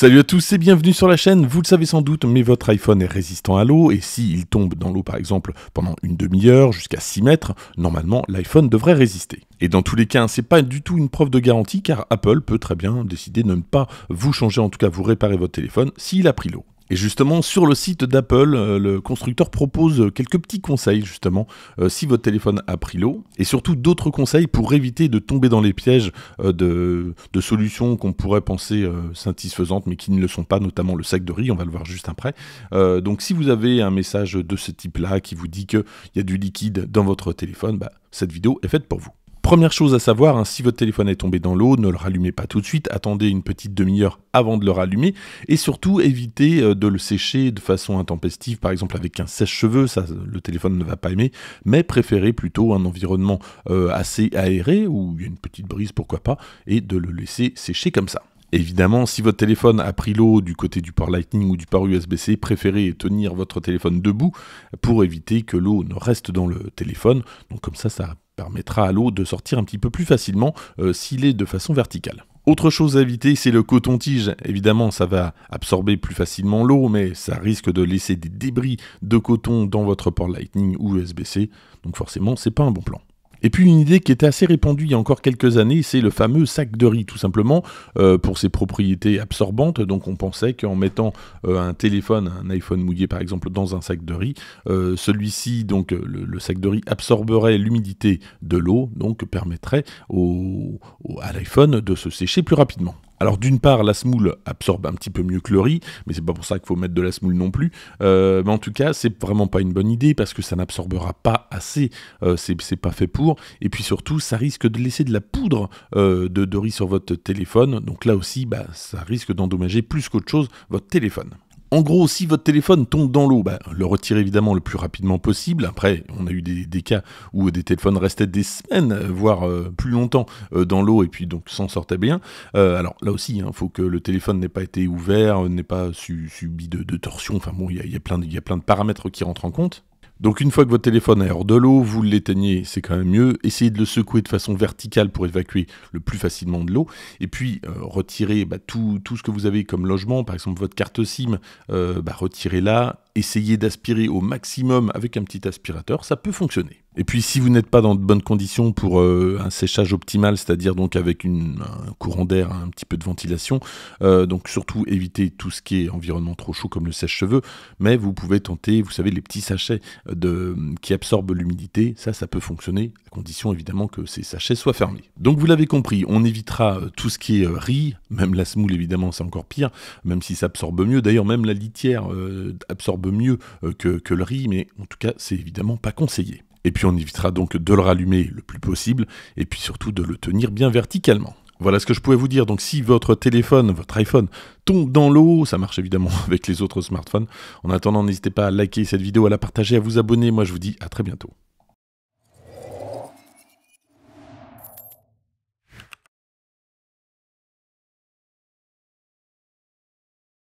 Salut à tous et bienvenue sur la chaîne. Vous le savez sans doute, mais votre iPhone est résistant à l'eau et s'il tombe dans l'eau par exemple pendant une demi-heure jusqu'à 6 mètres, normalement l'iPhone devrait résister. Et dans tous les cas, c'est pas du tout une preuve de garantie car Apple peut très bien décider de ne pas vous changer, en tout cas vous réparer votre téléphone s'il a pris l'eau. Et justement, sur le site d'Apple, euh, le constructeur propose quelques petits conseils, justement, euh, si votre téléphone a pris l'eau, et surtout d'autres conseils pour éviter de tomber dans les pièges euh, de, solutions qu'on pourrait penser satisfaisantes, mais qui ne le sont pas, notamment le sac de riz, on va le voir juste après. donc si vous avez un message de ce type-là qui vous dit qu'il y a du liquide dans votre téléphone, bah, cette vidéo est faite pour vous. Première chose à savoir, hein, si votre téléphone est tombé dans l'eau, ne le rallumez pas tout de suite, attendez une petite demi-heure avant de le rallumer et surtout évitez euh, de le sécher de façon intempestive, par exemple avec un sèche-cheveux, ça le téléphone ne va pas aimer, mais préférez plutôt un environnement euh, assez aéré où il y a une petite brise pourquoi pas et de le laisser sécher comme ça. Évidemment, si votre téléphone a pris l'eau du côté du port Lightning ou du port USB-C, préférez tenir votre téléphone debout pour éviter que l'eau ne reste dans le téléphone. Donc comme ça, ça permettra à l'eau de sortir un petit peu plus facilement euh, s'il est de façon verticale. Autre chose à éviter, c'est le coton-tige. Évidemment, ça va absorber plus facilement l'eau, mais ça risque de laisser des débris de coton dans votre port Lightning ou USB-C. Donc forcément, c'est pas un bon plan. Et puis une idée qui était assez répandue il y a encore quelques années, c'est le fameux sac de riz, tout simplement, euh, pour ses propriétés absorbantes. Donc on pensait qu'en mettant euh, un téléphone, un iPhone mouillé par exemple, dans un sac de riz, euh, celui-ci, donc le, sac de riz, absorberait l'humidité de l'eau, donc permettrait à l'iPhone de se sécher plus rapidement. Alors d'une part, la semoule absorbe un petit peu mieux que le riz, mais c'est pas pour ça qu'il faut mettre de la semoule non plus. Euh, mais en tout cas, c'est vraiment pas une bonne idée parce que ça n'absorbera pas assez. Euh, c'est pas fait pour. Et puis surtout, ça risque de laisser de la poudre euh, de, riz sur votre téléphone. Donc là aussi, bah, ça risque d'endommager plus qu'autre chose votre téléphone. En gros, si votre téléphone tombe dans l'eau, bah, le retirez évidemment le plus rapidement possible. Après, on a eu des, cas où des téléphones restaient des semaines, euh, voire euh, plus longtemps euh, dans l'eau et puis donc s'en sortaient bien. alors là aussi, il hein, faut que le téléphone n'ait pas été ouvert, n'ait pas subi de, torsion. Enfin bon, il y, a plein de paramètres qui rentrent en compte. Donc une fois que votre téléphone est hors de l'eau, vous l'éteignez, c'est quand même mieux. Essayez de le secouer de façon verticale pour évacuer le plus facilement de l'eau. Et puis euh, retirez bah, tout, ce que vous avez comme logement, par exemple votre carte SIM, euh, bah, retirez-la essayer d'aspirer au maximum avec un petit aspirateur, ça peut fonctionner. Et puis si vous n'êtes pas dans de bonnes conditions pour euh, un séchage optimal, c'est-à-dire donc avec une, un courant d'air, un petit peu de ventilation, euh, donc surtout évitez tout ce qui est environnement trop chaud comme le sèche-cheveux, mais vous pouvez tenter, vous savez, les petits sachets de, qui absorbent l'humidité, ça ça peut fonctionner, à condition évidemment que ces sachets soient fermés. Donc vous l'avez compris, on évitera euh, tout ce qui est riz, même la semoule évidemment c'est encore pire, même si ça absorbe mieux, d'ailleurs même la litière absorbe mieux euh, que, que le riz, mais en tout cas, c'est évidemment pas conseillé. Et puis on évitera donc de le rallumer le plus possible, et puis surtout de le tenir bien verticalement. Voilà ce que je pouvais vous dire. Donc si votre téléphone, votre iPhone tombe dans l'eau, ça marche évidemment avec les autres smartphones. En attendant, n'hésitez pas à liker cette vidéo, à la partager, à vous abonner. Moi je vous dis à très bientôt.